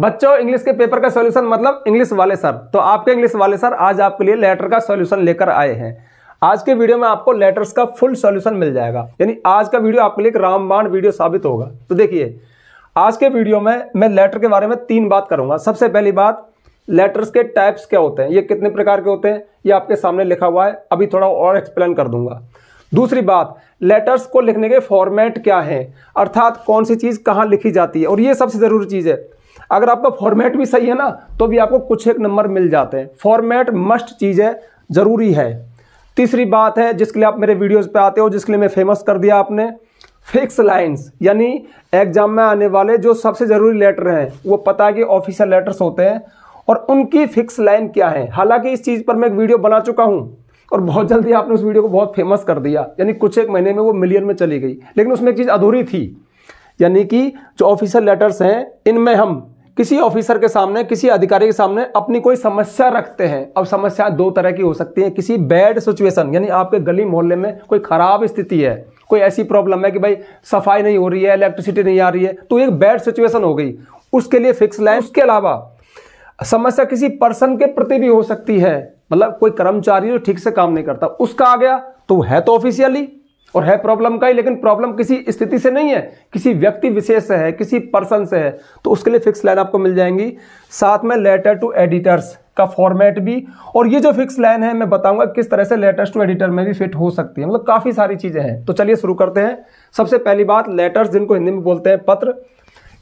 बच्चों इंग्लिश के पेपर का सॉल्यूशन मतलब इंग्लिश वाले सर तो आपके इंग्लिश वाले सर आज आपके लिए लेटर का सॉल्यूशन लेकर आए हैं आज के वीडियो में आपको लेटर्स का फुल सॉल्यूशन मिल जाएगा यानी आज का वीडियो आपके लिए एक रामबाण वीडियो साबित होगा तो देखिए आज के वीडियो में मैं लेटर के बारे में तीन बात करूंगा सबसे पहली बात लेटर्स के टाइप्स क्या होते हैं ये कितने प्रकार के होते हैं ये आपके सामने लिखा हुआ है अभी थोड़ा और एक्सप्लेन कर दूंगा दूसरी बात लेटर्स को लिखने के फॉर्मेट क्या हैं अर्थात कौन सी चीज़ कहाँ लिखी जाती है और ये सबसे ज़रूरी चीज़ है अगर आपका फॉर्मेट भी सही है ना तो भी आपको कुछ एक नंबर मिल जाते हैं फॉर्मेट मस्ट चीज़ है ज़रूरी है तीसरी बात है जिसके लिए आप मेरे वीडियोज़ पे आते हो जिसके लिए मैं फेमस कर दिया आपने फिक्स लाइंस यानी एग्जाम में आने वाले जो सबसे ज़रूरी लेटर हैं वो पता है कि ऑफिशियल लेटर्स होते हैं और उनकी फिक्स लाइन क्या है हालांकि इस चीज़ पर मैं एक वीडियो बना चुका हूँ और बहुत जल्दी आपने उस वीडियो को बहुत फेमस कर दिया यानी कुछ एक महीने में वो मिलियन में चली गई लेकिन उसमें एक चीज़ अधूरी थी यानी कि जो ऑफिशियल लेटर्स हैं इनमें हम किसी ऑफिसर के सामने किसी अधिकारी के सामने अपनी कोई समस्या रखते हैं अब समस्या दो तरह की हो सकती है किसी बैड सिचुएशन यानी आपके गली मोहल्ले में कोई ख़राब स्थिति है कोई ऐसी प्रॉब्लम है कि भाई सफाई नहीं हो रही है इलेक्ट्रिसिटी नहीं आ रही है तो एक बैड सिचुएशन हो गई उसके लिए फिक्स लाइन उसके अलावा समस्या किसी पर्सन के प्रति भी हो सकती है मतलब कोई कर्मचारी जो ठीक से काम नहीं करता उसका आ गया तो है तो ऑफिशियली और है प्रॉब्लम का ही लेकिन प्रॉब्लम किसी स्थिति से नहीं है किसी व्यक्ति विशेष से है किसी पर्सन से है तो उसके लिए फिक्स लाइन आपको मिल जाएंगी साथ में लेटर टू एडिटर्स का फॉर्मेट भी और ये जो फिक्स लाइन है मैं बताऊंगा किस तरह से लेटर्स टू एडिटर में भी फिट हो सकती है मतलब काफ़ी सारी चीज़ें हैं तो चलिए शुरू करते हैं सबसे पहली बात लेटर्स जिनको हिंदी में बोलते हैं पत्र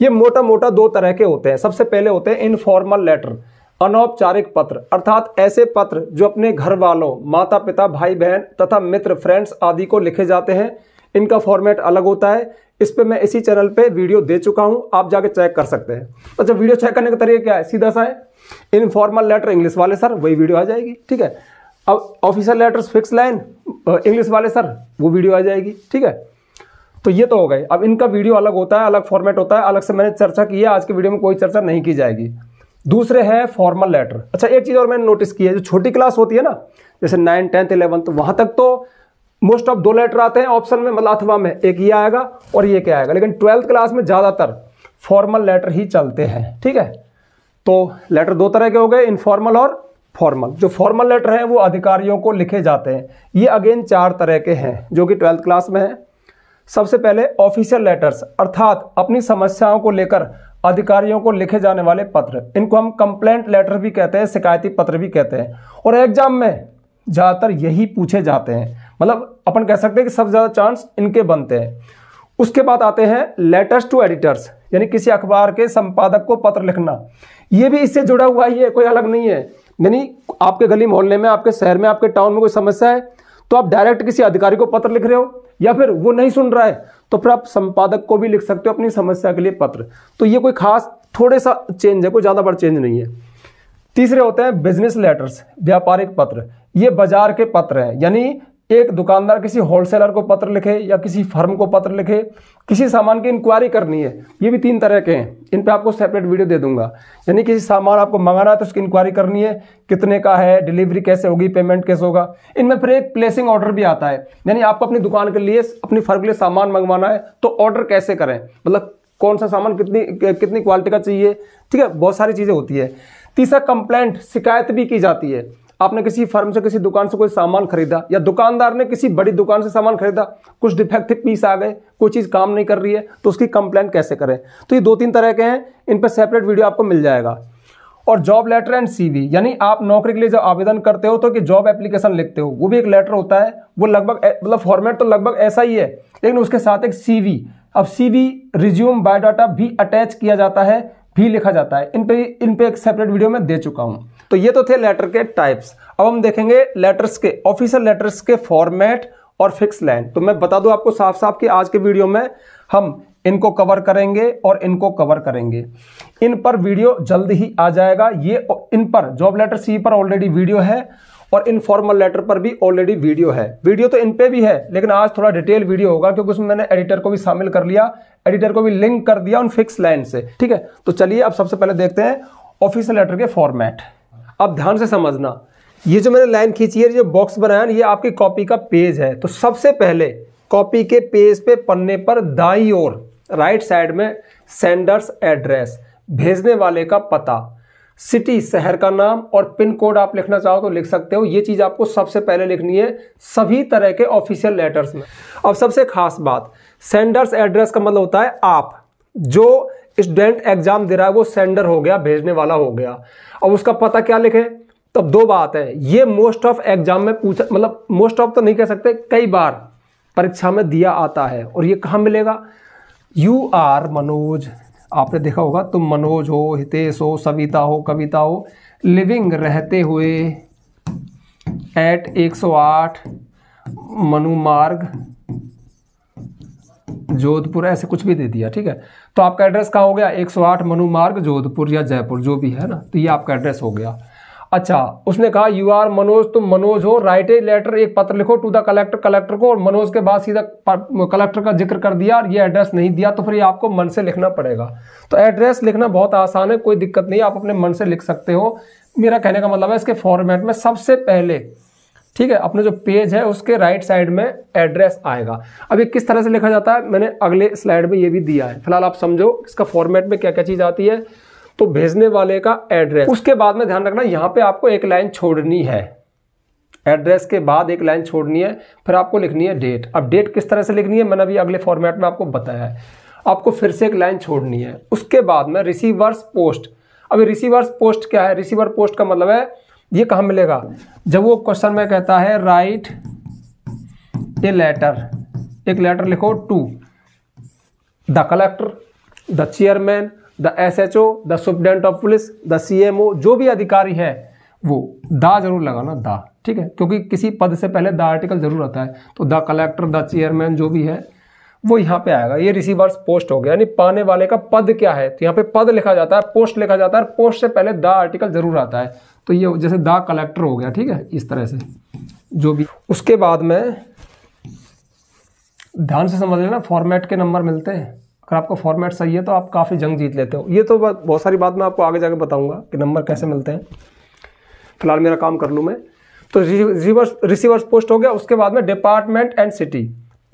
ये मोटा मोटा दो तरह के होते हैं सबसे पहले होते हैं इनफॉर्मल लेटर अनौपचारिक पत्र अर्थात ऐसे पत्र जो अपने घर वालों माता पिता भाई बहन तथा मित्र फ्रेंड्स आदि को लिखे जाते हैं इनका फॉर्मेट अलग होता है इस पर मैं इसी चैनल पे वीडियो दे चुका हूँ आप जाके चेक कर सकते हैं तो जब वीडियो चेक करने का तरीका क्या है सीधा सा है इनफॉर्मल लेटर इंग्लिश वाले सर वही वीडियो आ जाएगी ठीक है अब official letters fix line English वाले सर वो वीडियो आ जाएगी ठीक है तो ये तो हो गए अब इनका वीडियो अलग होता है अलग फॉर्मेट होता है अलग से मैंने चर्चा की है आज के वीडियो में कोई चर्चा नहीं की जाएगी दूसरे हैं फॉर्मल लेटर अच्छा एक चीज़ और मैंने नोटिस की है जो छोटी क्लास होती है ना जैसे नाइन टेंथ इलेवंथ वहाँ तक तो मोस्ट ऑफ दो लेटर आते हैं ऑप्शन में मतलब अथवा में एक ये आएगा और ये क्या आएगा लेकिन ट्वेल्थ क्लास में ज़्यादातर फॉर्मल लेटर ही चलते हैं ठीक है तो लेटर दो तरह के हो गए इनफॉर्मल और फॉर्मल जो फॉर्मल लेटर हैं वो अधिकारियों को लिखे जाते हैं ये अगेन चार तरह के हैं जो कि ट्वेल्थ क्लास में हैं सबसे पहले ऑफिशियल लेटर्स अर्थात अपनी समस्याओं को लेकर अधिकारियों को लिखे जाने वाले पत्र इनको हम कंप्लेंट लेटर भी कहते हैं शिकायती पत्र भी कहते हैं और एग्जाम में ज़्यादातर यही पूछे जाते हैं मतलब अपन कह सकते हैं कि सबसे ज़्यादा चांस इनके बनते हैं उसके बाद आते हैं लेटर्स टू एडिटर्स यानी किसी अखबार के संपादक को पत्र लिखना ये भी इससे जुड़ा हुआ ही है कोई अलग नहीं है यानी आपके गली मोहल्ले में आपके शहर में आपके टाउन में कोई समस्या है तो आप डायरेक्ट किसी अधिकारी को पत्र लिख रहे हो या फिर वो नहीं सुन रहा है तो फिर आप संपादक को भी लिख सकते हो अपनी समस्या के लिए पत्र तो ये कोई खास थोड़े सा चेंज है कोई ज़्यादा बड़ा चेंज नहीं है तीसरे होते हैं बिजनेस लेटर्स व्यापारिक पत्र ये बाजार के पत्र हैं यानी एक दुकानदार किसी होलसेलर को पत्र लिखे या किसी फर्म को पत्र लिखे किसी सामान की इंक्वायरी करनी है ये भी तीन तरह के हैं इन पे आपको सेपरेट वीडियो दे दूंगा यानी किसी सामान आपको मंगाना है तो उसकी इंक्वायरी करनी है कितने का है डिलीवरी कैसे होगी पेमेंट कैसे होगा इनमें फिर एक प्लेसिंग ऑर्डर भी आता है यानी आपको अपनी दुकान के लिए अपनी फर्म के लिए सामान मंगवाना है तो ऑर्डर कैसे करें मतलब कौन सा सामान कितनी कितनी क्वालिटी का चाहिए ठीक है बहुत सारी चीज़ें होती है तीसरा कंप्लेंट शिकायत भी की जाती है आपने किसी फर्म से किसी दुकान से कोई सामान खरीदा या दुकानदार ने किसी बड़ी दुकान से सामान खरीदा कुछ डिफेक्टिव पीस आ गए कोई चीज़ काम नहीं कर रही है तो उसकी कंप्लेंट कैसे करें तो ये दो तीन तरह के हैं इन पर सेपरेट वीडियो आपको मिल जाएगा और जॉब लेटर एंड सी यानी आप नौकरी के लिए जब आवेदन करते हो तो कि जॉब एप्लीकेशन लिखते हो वो भी एक लेटर होता है वो लगभग मतलब फॉर्मेट तो लगभग ऐसा ही है लेकिन उसके साथ एक सी अब सी वी रिज्यूम बायोडाटा भी अटैच किया जाता है भी लिखा जाता है इन पे इन पे एक सेपरेट वीडियो में दे चुका हूँ तो ये तो थे लेटर के टाइप्स अब हम देखेंगे लेटर्स के ऑफिशियल लेटर्स के फॉर्मेट और फिक्स लाइन तो मैं बता दूं आपको साफ साफ कि आज के वीडियो में हम इनको कवर करेंगे और इनको कवर करेंगे इन पर वीडियो जल्द ही आ जाएगा ये इन पर जॉब लेटर सी पर ऑलरेडी वीडियो है और इनफॉर्मल लेटर पर भी ऑलरेडी वीडियो है वीडियो तो इन पे भी है लेकिन आज थोड़ा डिटेल वीडियो होगा क्योंकि उसमें मैंने एडिटर को भी शामिल कर लिया एडिटर को भी लिंक कर दिया उन फिक्स लाइन से ठीक है तो चलिए अब सबसे पहले देखते हैं ऑफिशियल लेटर के फॉर्मेट अब ध्यान से समझना ये जो मैंने लाइन खींची है जो बॉक्स बनाया ये आपकी कॉपी का पेज है तो सबसे पहले कॉपी के पेज पे पन्ने पर दाई ओर राइट साइड में सेंडर्स एड्रेस भेजने वाले का पता सिटी शहर का नाम और पिन कोड आप लिखना चाहो तो लिख सकते हो ये चीज़ आपको सबसे पहले लिखनी है सभी तरह के ऑफिशियल लेटर्स में अब सबसे खास बात सेंडर्स एड्रेस का मतलब होता है आप जो स्टूडेंट एग्जाम दे रहा है वो सेंडर हो गया भेजने वाला हो गया अब उसका पता क्या लिखे तब दो बात है ये मोस्ट ऑफ एग्जाम में पूछा मतलब मोस्ट ऑफ तो नहीं कह सकते कई बार परीक्षा में दिया आता है और ये कहाँ मिलेगा यू आर मनोज आपने देखा होगा तुम मनोज हो हितेश हो सविता हो कविता हो लिविंग रहते हुए एट 108 मनु मार्ग जोधपुर ऐसे कुछ भी दे दिया ठीक है तो आपका एड्रेस कहाँ हो गया 108 मनु मार्ग जोधपुर या जयपुर जो भी है ना तो ये आपका एड्रेस हो गया अच्छा उसने कहा यू आर मनोज तुम मनोज हो राइट ए लेटर एक पत्र लिखो टू द कलेक्टर कलेक्टर को और मनोज के बाद सीधा कलेक्टर का जिक्र कर दिया और ये एड्रेस नहीं दिया तो फिर ये आपको मन से लिखना पड़ेगा तो एड्रेस लिखना बहुत आसान है कोई दिक्कत नहीं आप अपने मन से लिख सकते हो मेरा कहने का मतलब है इसके फॉर्मेट में सबसे पहले ठीक है अपने जो पेज है उसके राइट साइड में एड्रेस आएगा अब ये किस तरह से लिखा जाता है मैंने अगले स्लाइड में ये भी दिया है फिलहाल आप समझो इसका फॉर्मेट में क्या क्या चीज़ आती है तो भेजने वाले का एड्रेस उसके बाद में ध्यान रखना यहाँ पे आपको एक लाइन छोड़नी है एड्रेस के बाद एक लाइन छोड़नी है फिर आपको लिखनी है डेट अब डेट किस तरह से लिखनी है मैंने अभी अगले फॉर्मेट में आपको बताया है आपको फिर से एक लाइन छोड़नी है उसके बाद में रिसीवर्स पोस्ट अभी रिसीवर्स पोस्ट क्या है रिसीवर पोस्ट का मतलब है ये कहाँ मिलेगा जब वो क्वेश्चन में कहता है राइट ए लेटर एक लेटर लिखो to the collector the chairman the S H O the superintendent of police the C M O जो भी अधिकारी है वो दा जरूर लगाना दा ठीक है क्योंकि किसी पद से पहले द आर्टिकल जरूर आता है तो द कलेक्टर द चेयरमैन जो भी है वो यहाँ पे आएगा ये रिसीवर्स पोस्ट हो गया यानी पाने वाले का पद क्या है तो यहाँ पे पद लिखा जाता है पोस्ट लिखा जाता है पोस्ट से पहले द आर्टिकल जरूर आता है तो ये जैसे द कलेक्टर हो गया ठीक है इस तरह से जो भी उसके बाद में ध्यान से समझ लेना फॉर्मेट के नंबर मिलते हैं अगर आपका फॉर्मेट सही है तो आप काफ़ी जंग जीत लेते हो ये तो बहुत सारी बात मैं आपको आगे जाके बताऊंगा कि नंबर कैसे मिलते हैं फिलहाल मेरा काम कर लूँ मैं तो रिसीवर्स रिसीवर्स पोस्ट हो गया उसके बाद में डिपार्टमेंट एंड सिटी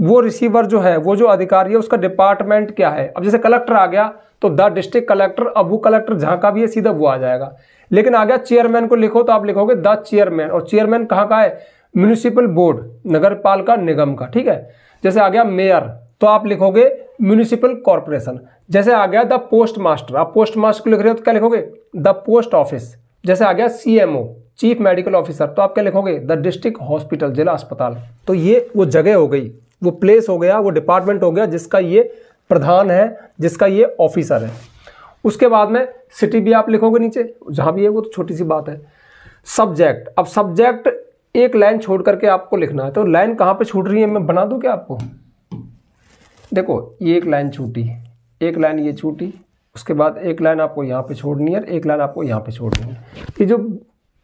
वो रिसीवर जो है वो जो अधिकारी है उसका डिपार्टमेंट क्या है अब जैसे कलेक्टर आ गया तो द डिस्ट्रिक्ट कलेक्टर अब वो कलेक्टर जहां का भी है सीधा वो आ जाएगा लेकिन आ गया चेयरमैन को लिखो तो आप लिखोगे द चेयरमैन और चेयरमैन कहाँ का है म्यूनिसिपल बोर्ड नगर पालिका निगम का ठीक है जैसे आ गया मेयर तो आप लिखोगे म्यूनिसिपल कॉरपोरेशन जैसे आ गया द पोस्ट मास्टर आप पोस्ट मास्टर को लिख रहे हो तो क्या लिखोगे द पोस्ट ऑफिस जैसे आ गया सीएमओ चीफ मेडिकल ऑफिसर तो आप क्या लिखोगे द डिस्ट्रिक्ट हॉस्पिटल जिला अस्पताल तो ये वो जगह हो गई वो प्लेस हो गया वो डिपार्टमेंट हो गया जिसका ये प्रधान है जिसका ये ऑफिसर है उसके बाद में सिटी भी आप लिखोगे नीचे जहाँ भी है वो तो छोटी सी बात है सब्जेक्ट अब सब्जेक्ट एक लाइन छोड़ करके आपको लिखना है तो लाइन कहाँ पे छूट रही है मैं बना दूँ क्या आपको देखो ये एक लाइन छूटी एक लाइन ये छूटी उसके बाद एक लाइन आपको यहाँ पे छोड़नी है एक लाइन आपको यहाँ पे छोड़नी है ये जो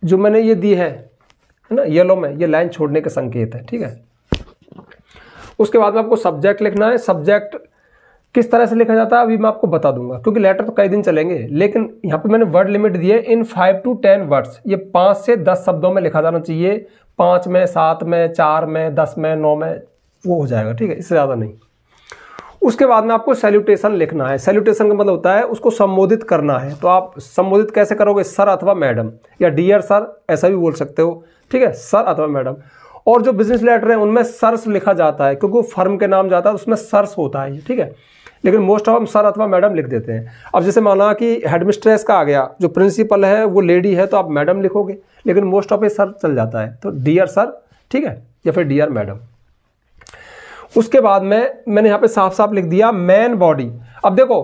जो मैंने ये दी है है ना येलो में ये लाइन छोड़ने का संकेत है ठीक है उसके बाद में आपको सब्जेक्ट लिखना है सब्जेक्ट किस तरह से लिखा जाता है अभी मैं आपको बता दूंगा क्योंकि लेटर तो कई दिन चलेंगे लेकिन यहाँ पे मैंने वर्ड लिमिट दिए in five to ten words ये पाँच से दस शब्दों में लिखा जाना चाहिए पाँच में सात में चार में दस में नौ में वो हो जाएगा ठीक है इससे ज़्यादा नहीं उसके बाद में आपको सैल्यूटेशन लिखना है सैल्यूटेशन का मतलब होता है उसको संबोधित करना है तो आप संबोधित कैसे करोगे सर अथवा मैडम या डियर सर ऐसा भी बोल सकते हो ठीक है सर अथवा मैडम और जो बिजनेस लेटर है उनमें सर्स लिखा जाता है क्योंकि फर्म के नाम जाता है तो उसमें सर्स होता है ठीक है लेकिन मोस्ट ऑफ हम सर अथवा मैडम लिख देते हैं अब जैसे माना कि हेडमिस्ट्रेस का आ गया जो प्रिंसिपल है वो लेडी है तो आप मैडम लिखोगे लेकिन मोस्ट ऑफ ये सर चल जाता है तो डियर सर ठीक है या फिर डियर मैडम उसके बाद में मैंने यहाँ पे साफ साफ लिख दिया मैन बॉडी अब देखो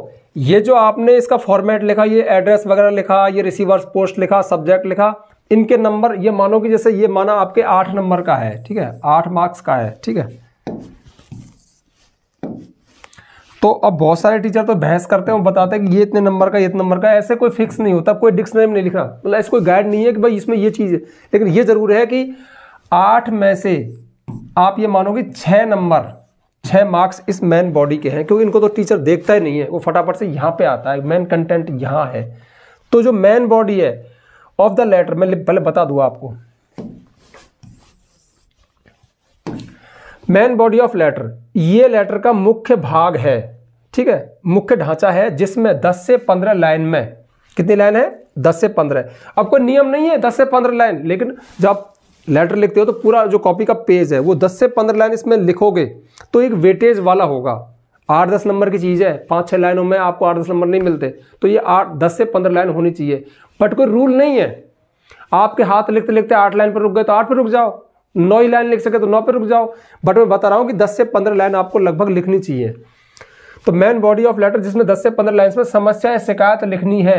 ये जो आपने इसका फॉर्मेट लिखा ये एड्रेस वगैरह लिखा ये रिसीवर्स पोस्ट लिखा सब्जेक्ट लिखा इनके नंबर ये मानो कि जैसे ये माना आपके आठ नंबर का है ठीक है आठ मार्क्स का है ठीक है तो अब बहुत सारे टीचर तो बहस करते हैं बताते हैं कि ये इतने नंबर का ये इतने नंबर का ऐसे कोई फिक्स नहीं होता कोई डिक्शनरी में नहीं लिखना मतलब ऐसी कोई गाइड नहीं है कि भाई इसमें ये चीज़ है लेकिन ये ज़रूर है कि आठ में से आप ये मानोगे छः नंबर छः मार्क्स इस मैन बॉडी के हैं क्योंकि इनको तो टीचर देखता ही नहीं है वो फटाफट से यहाँ पर आता है मैन कंटेंट यहाँ है तो जो मैन बॉडी है ऑफ द लेटर मैं पहले बता दूँ आपको मैन बॉडी ऑफ लेटर ये लेटर का मुख्य भाग है ठीक है मुख्य ढांचा है जिसमें 10 से 15 लाइन में कितनी लाइन है 10 से 15 अब कोई नियम नहीं है 10 से 15 लाइन लेकिन जब आप लेटर लिखते हो तो पूरा जो कॉपी का पेज है वो 10 से 15 लाइन इसमें लिखोगे तो एक वेटेज वाला होगा आठ दस नंबर की चीज़ है पांच छह लाइनों में आपको आठ दस नंबर नहीं मिलते तो ये आठ दस से पंद्रह लाइन होनी चाहिए बट कोई रूल नहीं है आपके हाथ लिखते लिखते आठ लाइन पर रुक गए तो आठ पर रुक जाओ नौ ही लाइन लिख सके तो नौ पर रुक जाओ बट मैं बता रहा हूँ कि दस से पंद्रह लाइन आपको लगभग लिखनी चाहिए तो मैन बॉडी ऑफ लेटर जिसमें दस से पंद्रह लाइन में समस्या या शिकायत लिखनी है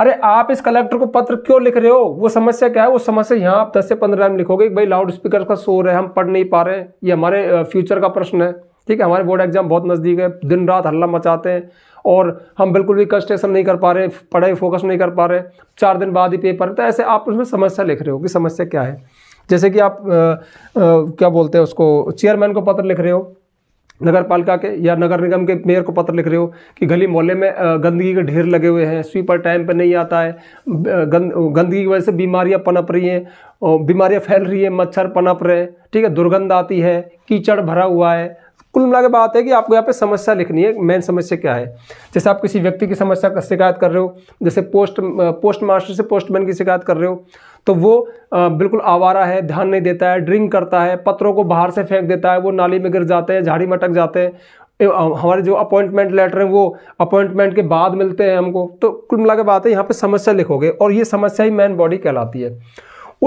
अरे आप इस कलेक्टर को पत्र क्यों लिख रहे हो वो समस्या क्या है वो समस्या यहाँ आप दस से पंद्रह लाइन लिखोगे भाई लाउड स्पीकर का शोर है हम पढ़ नहीं पा रहे ये हमारे फ्यूचर का प्रश्न है ठीक है हमारे बोर्ड एग्जाम बहुत नज़दीक है दिन रात हल्ला मचाते हैं और हम बिल्कुल भी कंस्ट्रेशन नहीं कर पा रहे पढ़ाई फोकस नहीं कर पा रहे चार दिन बाद ही पेपर तो ऐसे आप उसमें समस्या लिख रहे हो कि समस्या क्या है जैसे कि आप आ, आ, क्या बोलते हैं उसको चेयरमैन को पत्र लिख रहे हो नगर पालिका के या नगर निगम के मेयर को पत्र लिख रहे हो कि गली मोहल्ले में गंदगी के ढेर लगे हुए हैं स्वीपर टाइम पर नहीं आता है गंद गंदगी की वजह से बीमारियां पनप रही हैं और बीमारियां फैल रही हैं मच्छर पनप रहे हैं ठीक है दुर्गंध आती है कीचड़ भरा हुआ है कुल मिला के बात है कि आपको यहाँ पे समस्या लिखनी है मेन समस्या क्या है जैसे आप किसी व्यक्ति की समस्या का शिकायत कर रहे हो जैसे पोस्ट पोस्ट मास्टर से पोस्टमैन की शिकायत कर रहे हो तो वो बिल्कुल आवारा है ध्यान नहीं देता है ड्रिंक करता है पत्रों को बाहर से फेंक देता है वो नाली में गिर जाते हैं झाड़ी मटक जाते हैं हमारे जो अपॉइंटमेंट लेटर हैं वो अपॉइंटमेंट के बाद मिलते हैं हमको तो कुल मिला के बात है यहाँ पे समस्या लिखोगे और ये समस्या ही मैन बॉडी कहलाती है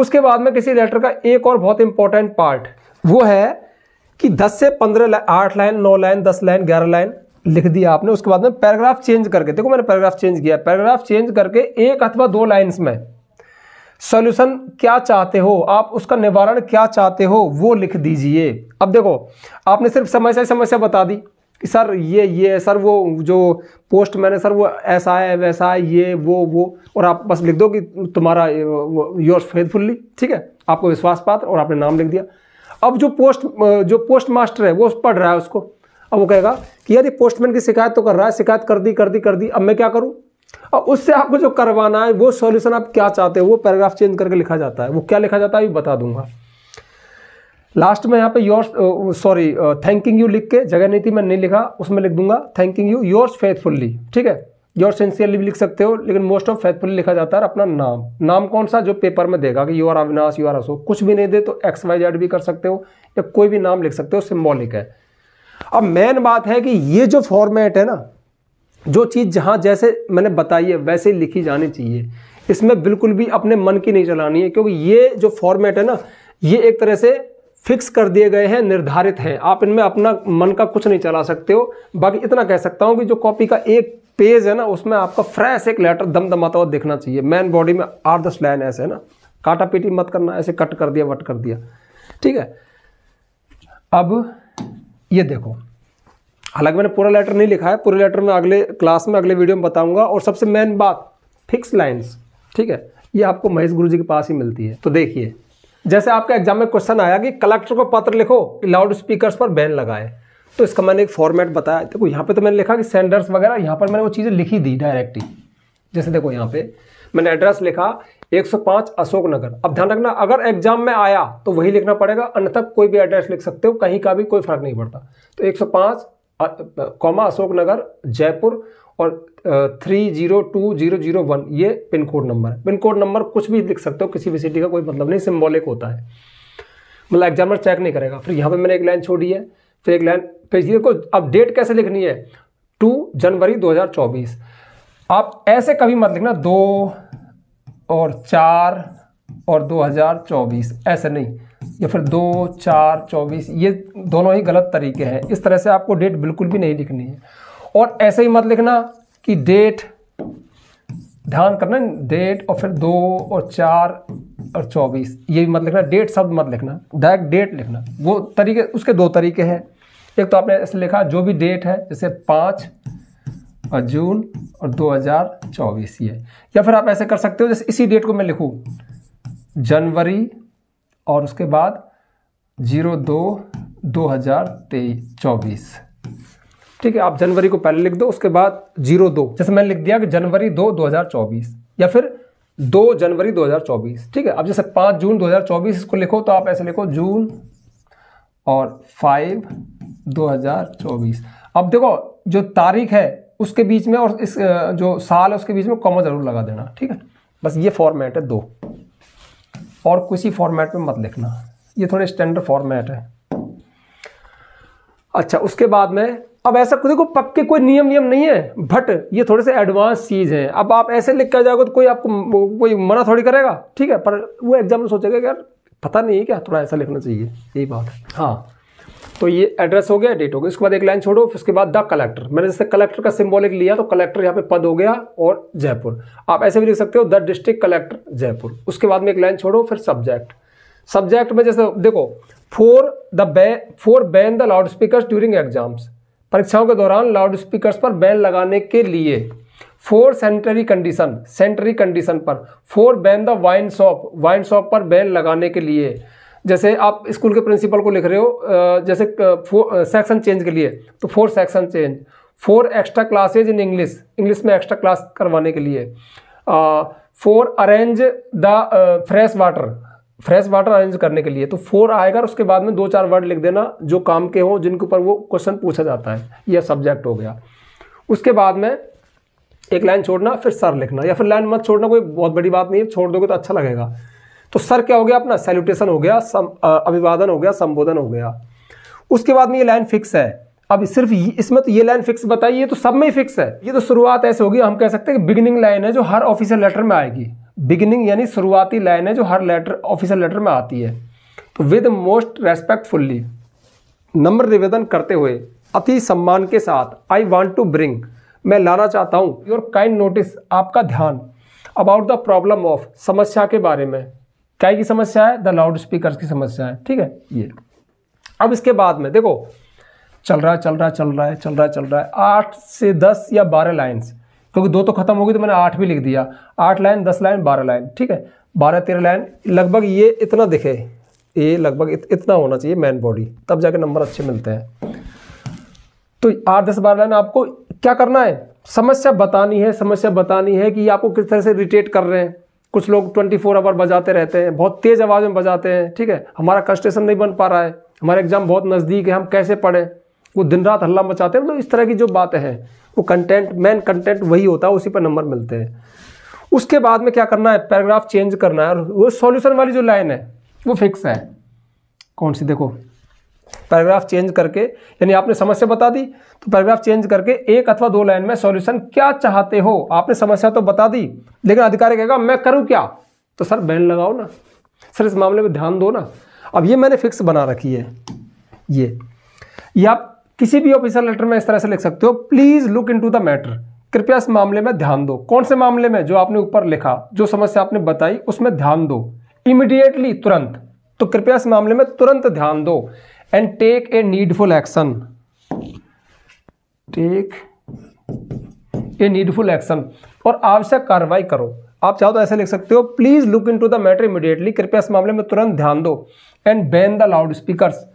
उसके बाद में किसी लेटर का एक और बहुत इंपॉर्टेंट पार्ट वो है कि 10 से 15 लाइन आठ लाइन नौ लाइन दस लाइन ग्यारह लाइन लिख दिया आपने उसके बाद में पैराग्राफ चेंज करके देखो मैंने पैराग्राफ चेंज किया पैराग्राफ चेंज करके एक अथवा दो लाइन्स में सॉल्यूशन क्या चाहते हो आप उसका निवारण क्या चाहते हो वो लिख दीजिए अब देखो आपने सिर्फ समस्या समस्या बता दी कि सर ये ये सर वो जो पोस्ट मैंने सर वो ऐसा है वैसा है ये वो वो और आप बस लिख दो कि तुम्हारा योर फेथफुल्ली ठीक है आपको विश्वास पात्र और आपने नाम लिख दिया अब जो पोस्ट जो पोस्ट मास्टर है वो पढ़ रहा है उसको अब वो कहेगा कि यदि पोस्टमैन की शिकायत तो कर रहा है शिकायत कर दी कर दी कर दी अब मैं क्या करूँ अब उससे आपको जो करवाना है वो सॉल्यूशन आप क्या चाहते हैं वो पैराग्राफ चेंज करके लिखा जाता है वो क्या लिखा जाता है अभी बता दूंगा लास्ट में यहाँ पे योर सॉरी थैंकिंग यू लिख के जगह नहीं थी मैंने नहीं लिखा उसमें लिख दूंगा थैंकिंग यू योर्स फेथफुल्ली ठीक है योर सेंसियरली भी लिख सकते हो लेकिन मोस्ट ऑफ फैथफुली लिखा जाता है अपना नाम नाम कौन सा जो पेपर में देगा कि you are Avinash you are Ashok कुछ भी नहीं दे तो एक्स वाई जेड भी कर सकते हो या कोई भी नाम लिख सकते हो सिम्बॉलिक है अब मेन बात है कि ये जो फॉर्मेट है ना जो चीज़ जहाँ जैसे मैंने बताई है वैसे ही लिखी जानी चाहिए इसमें बिल्कुल भी अपने मन की नहीं चलानी है क्योंकि ये जो फॉर्मेट है ना ये एक तरह से फिक्स कर दिए गए हैं निर्धारित हैं आप इनमें अपना मन का कुछ नहीं चला सकते हो बाकी इतना कह सकता हूँ कि जो कॉपी का एक पेज है ना उसमें आपका फ्रेश एक लेटर दम दमाता हुआ देखना चाहिए मैन बॉडी में आठ दस लाइन ऐसे है ना काटा पीटी मत करना ऐसे कट कर दिया वट कर दिया ठीक है अब ये देखो हालांकि मैंने पूरा लेटर नहीं लिखा है पूरे लेटर में अगले क्लास में अगले वीडियो में बताऊंगा और सबसे मेन बात फिक्स लाइन्स ठीक है ये आपको महेश गुरु जी के पास ही मिलती है तो देखिए जैसे आपका एग्जाम में क्वेश्चन आया कि कलेक्टर को पत्र लिखो कि लाउड स्पीकर पर बैन लगाए तो इसका मैंने एक फॉर्मेट बताया देखो यहाँ पे तो मैंने लिखा कि सेंडर्स वगैरह यहाँ पर मैंने वो चीज़ें लिखी दी डायरेक्ट ही जैसे देखो यहाँ पे मैंने एड्रेस लिखा 105 अशोक नगर अब ध्यान रखना अगर एग्जाम में आया तो वही लिखना पड़ेगा अन्यथा कोई भी एड्रेस लिख सकते हो कहीं का भी कोई फर्क नहीं पड़ता तो एक कौमा अशोक नगर जयपुर और three zero two zero zero one ये पिन कोड नंबर है पिन कोड नंबर कुछ भी लिख सकते हो किसी भी सिटी का कोई मतलब नहीं सिम्बॉलिक होता है मतलब एग्जामर चेक नहीं करेगा फिर यहाँ पे मैंने एक लाइन छोड़ी है फिर एक लाइन तो ये को अब डेट कैसे लिखनी है टू जनवरी 2024 आप ऐसे कभी मत लिखना दो और चार और 2024 ऐसे नहीं या फिर दो चार चौबीस ये दोनों ही गलत तरीके हैं इस तरह से आपको डेट बिल्कुल भी नहीं लिखनी है और ऐसे ही मत लिखना कि डेट ध्यान करना डेट और फिर दो और चार और चौबीस ये भी मत लिखना डेट शब्द मत लिखना डायरेक्ट डेट लिखना वो तरीके उसके दो तरीके हैं एक तो आपने ऐसे लिखा जो भी डेट है जैसे पाँच जून और 2024 ये या फिर आप ऐसे कर सकते हो जैसे इसी डेट को मैं लिखूँ जनवरी और उसके बाद जीरो दो दो हज़ार चौबीस ठीक है आप जनवरी को पहले लिख दो उसके बाद जीरो दो जैसे मैंने लिख दिया कि जनवरी दो दो हज़ार चौबीस या फिर दो जनवरी दो हज़ार चौबीस ठीक है अब जैसे पाँच जून दो हज़ार चौबीस इसको लिखो तो आप ऐसे लिखो जून और फाइव 2024 अब देखो जो तारीख है उसके बीच में और इस जो साल है उसके बीच में कॉमा ज़रूर लगा देना ठीक है बस ये फॉर्मेट है दो और किसी फॉर्मेट में मत लिखना ये थोड़े स्टैंडर्ड फॉर्मेट है अच्छा उसके बाद में अब ऐसा देखो पक्के कोई नियम नियम नहीं है बट ये थोड़े से एडवांस चीज़ है अब आप ऐसे लिख कर जाओगे तो कोई आपको कोई मना थोड़ी करेगा ठीक है पर वो एग्जाम में सोचेगा यार पता नहीं है क्या थोड़ा ऐसा लिखना चाहिए यही बात है हाँ तो ये एड्रेस हो गया डेट हो गया उसके बाद एक लाइन छोड़ो फिर उसके बाद द कलेक्टर मैंने जैसे कलेक्टर का सिम्बॉलिक लिया तो कलेक्टर यहाँ पे पद हो गया और जयपुर आप ऐसे भी लिख सकते हो द डिस्ट्रिक्ट कलेक्टर जयपुर उसके बाद में एक लाइन छोड़ो फिर सब्जेक्ट सब्जेक्ट में जैसे देखो for the ba for ban the loudspeaker during exams परीक्षाओं के दौरान लाउड स्पीकर पर बैन लगाने के लिए for sanitary condition sanitary condition पर for ban the wine shop wine shop पर बैन लगाने के लिए जैसे आप स्कूल के प्रिंसिपल को लिख रहे हो जैसे सेक्शन चेंज के लिए तो for section change for extra classes in English English में एक्स्ट्रा क्लास करवाने के लिए for arrange the fresh water fresh water arrange करने के लिए तो फोर आएगा उसके बाद में दो चार वर्ड लिख देना जो काम के हों जिनके ऊपर वो क्वेश्चन पूछा जाता है यह सब्जेक्ट हो गया उसके बाद में एक लाइन छोड़ना फिर सर लिखना या फिर लाइन मत छोड़ना कोई बहुत बड़ी बात नहीं है छोड़ दोगे तो अच्छा लगेगा तो सर क्या हो गया अपना सैल्यूटेशन हो गया सम अभिवादन हो गया संबोधन हो गया उसके बाद में ये लाइन फिक्स है अब सिर्फ इसमें तो ये लाइन फिक्स बताइए तो सब में ही फिक्स है ये तो शुरुआत ऐसे होगी हम कह सकते हैं कि बिगिनिंग लाइन है जो हर ऑफिसर लेटर में आएगी बिगिनिंग यानी शुरुआती लाइन है जो हर लेटर ऑफिसर लेटर में आती है तो विद मोस्ट रेस्पेक्टफुल्ली नम्र निवेदन करते हुए अति सम्मान के साथ आई वॉन्ट टू ब्रिंग मैं लाना चाहता हूँ योर काइंड नोटिस आपका ध्यान अबाउट द प्रॉब्लम ऑफ समस्या के बारे में क्या की समस्या है द लाउड स्पीकर की समस्या है ठीक है ये अब इसके बाद में देखो चल रहा है चल रहा है चल रहा है चल रहा है चल रहा है आठ से दस या बारह लाइन्स क्योंकि दो तो खत्म होगी तो मैंने आठ भी लिख दिया आठ लाइन दस लाइन बारह लाइन ठीक है बारह तेरह लाइन लगभग ये इतना दिखे ये लगभग इत, इतना होना चाहिए मैन बॉडी तब जाके नंबर अच्छे मिलते हैं तो आठ दस बारह लाइन आपको क्या करना है समस्या बतानी है समस्या बतानी है कि आपको किस तरह से रिटेट कर रहे हैं कुछ लोग 24 फोर आवर बजाते रहते हैं बहुत तेज़ आवाज़ में बजाते हैं ठीक है हमारा कंस्ट्रेशन नहीं बन पा रहा है हमारा एग्ज़ाम बहुत नज़दीक है हम कैसे पढ़ें वो दिन रात हल्ला मचाते हैं तो इस तरह की जो बातें हैं वो कंटेंट मेन कंटेंट वही होता है उसी पर नंबर मिलते हैं उसके बाद में क्या करना है पैराग्राफ चेंज करना है और वो सॉल्यूशन वाली जो लाइन है वो फिक्स है कौन सी देखो पैराग्राफ चेंज करके यानी आपने समस्या बता दी तो पैराग्राफ चेंज करके एक अथवा दो लाइन में सॉल्यूशन क्या चाहते हो आपने समस्या तो बता दी लेकिन अधिकारी कहेगा मैं करूं क्या तो सर बैन लगाओ ना सर इस मामले में ध्यान दो ना अब ये मैंने फिक्स बना रखी है ये या आप किसी भी ऑफिसर लेटर में इस तरह से लिख सकते हो please look in the matter कृपया इस मामले में ध्यान दो कौन से मामले में जो आपने ऊपर लिखा जो समस्या आपने बताई उसमें ध्यान दो इमिडिएटली तुरंत तो कृपया इस मामले में तुरंत ध्यान दो and take a needful action take a needful action और आवश्यक कार्रवाई करो आप चाहो तो ऐसे लिख सकते हो please look into the matter immediately कृपया इस मामले में तुरंत ध्यान दो and ban the loudspeakers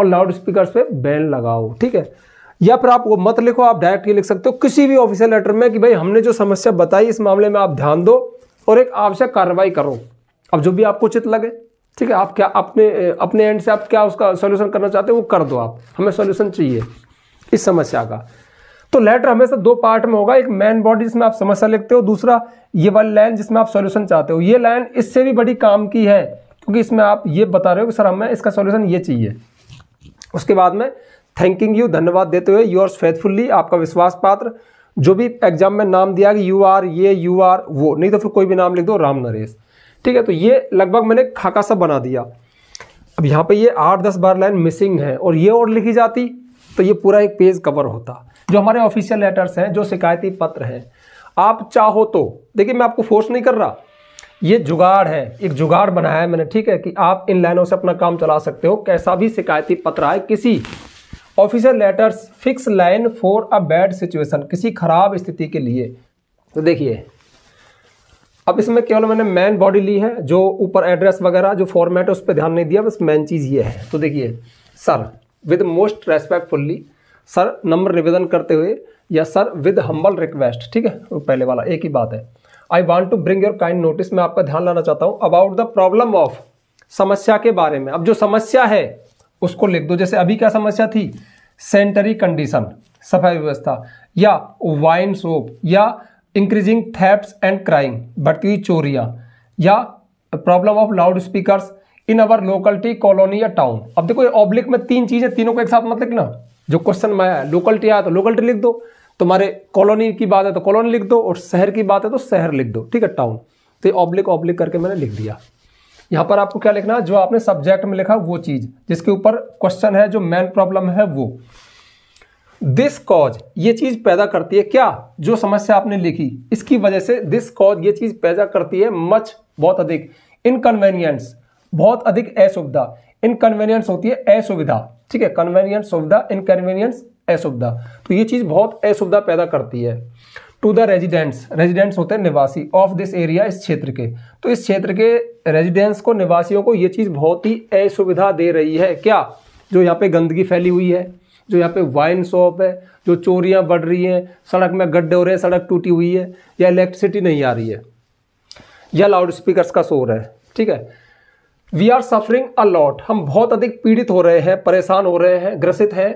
और लाउड स्पीकर्स पे बैन लगाओ ठीक है या फिर आप वो मत लिखो आप डायरेक्ट ये लिख सकते हो किसी भी ऑफिशियल लेटर में कि भाई हमने जो समस्या बताई इस मामले में आप ध्यान दो और एक आवश्यक कार्रवाई करो अब जो भी आपको उचित लगे ठीक है आप क्या अपने अपने एंड से आप क्या उसका सोल्यूशन करना चाहते हो वो कर दो आप हमें सोल्यूशन चाहिए इस समस्या का तो लेटर हमेशा दो पार्ट में होगा एक मैन बॉडी जिसमें आप समस्या लिखते हो दूसरा ये वाली लाइन जिसमें आप सोल्यूशन चाहते हो ये लाइन इससे भी बड़ी काम की है क्योंकि इसमें आप ये बता रहे हो कि सर हमें इसका सोल्यूशन ये चाहिए उसके बाद में थैंकिंग यू धन्यवाद देते हुए योर्स फेथफुल्ली आपका विश्वास पात्र जो भी एग्जाम में नाम दिया कि यू आर ये यू आर वो नहीं तो फिर कोई भी नाम लिख दो राम नरेश ठीक है तो ये लगभग मैंने खाका सा बना दिया अब यहाँ पे ये आठ दस बार लाइन मिसिंग है और ये और लिखी जाती तो ये पूरा एक पेज कवर होता जो हमारे ऑफिशियल लेटर्स हैं जो शिकायती पत्र हैं आप चाहो तो देखिए मैं आपको फोर्स नहीं कर रहा ये जुगाड़ है एक जुगाड़ बनाया है मैंने ठीक है कि आप इन लाइनों से अपना काम चला सकते हो कैसा भी शिकायती पत्र आए किसी official letters fix line for a bad situation किसी खराब स्थिति के लिए तो देखिए अब इसमें केवल मैंने मेन बॉडी ली है जो ऊपर एड्रेस वगैरह जो फॉर्मेट है उस पर ध्यान नहीं दिया बस मेन चीज़ ये है तो देखिए sir with most respectfully sir number निवेदन करते हुए या सर विद हम्बल रिक्वेस्ट ठीक है वो पहले वाला एक ही बात है I want to bring your kind notice मैं आपका ध्यान लाना चाहता हूँ अबाउट द प्रॉब्लम ऑफ समस्या के बारे में अब जो समस्या है उसको लिख दो जैसे अभी क्या समस्या थी सेंटरी कंडीशन सफाई व्यवस्था या वाइन सोप या इंक्रीजिंग थैप्स एंड क्राइम बढ़ती हुई चोरियाँ या problem of loudspeaker in our locality colony या टाउन अब देखो ये ऑब्लिक में तीन चीज़ें तीनों को एक साथ मत लिखना जो क्वेश्चन में आया लोकलिटी आया तो लोकलिटी लिख दो तुम्हारे कॉलोनी की बात है तो कॉलोनी लिख दो और शहर की बात है तो शहर लिख दो ठीक है टाउन तो ये ऑब्लिक ऑब्लिक करके मैंने लिख दिया यहाँ पर आपको क्या लिखना है जो आपने सब्जेक्ट में लिखा वो चीज़ जिसके ऊपर क्वेश्चन है जो मेन प्रॉब्लम है वो दिस कॉज ये चीज पैदा करती है क्या जो समस्या आपने लिखी इसकी वजह से दिस कॉज ये चीज पैदा करती है मच बहुत अधिक इनकन्वेनियंस बहुत अधिक असुविधा इनकन्वेनियंस होती है असुविधा ठीक है कन्वेनियंस सुविधा इनकन्वेनियंस असुविधा तो ये चीज बहुत असुविधा पैदा करती है टू द रेजिडेंट्स रेजिडेंट्स होते हैं निवासी ऑफ दिस एरिया इस क्षेत्र के तो इस क्षेत्र के रेजिडेंट्स को निवासियों को ये चीज़ बहुत ही असुविधा दे रही है क्या जो यहाँ पे गंदगी फैली हुई है जो यहाँ पे वाइन शॉप है जो चोरियाँ बढ़ रही हैं सड़क में गड्ढे हो रहे हैं सड़क टूटी हुई है या इलेक्ट्रिसिटी नहीं आ रही है या लाउड स्पीकर्स का शोर है ठीक है we are suffering a lot हम बहुत अधिक पीड़ित हो रहे हैं परेशान हो रहे हैं ग्रसित हैं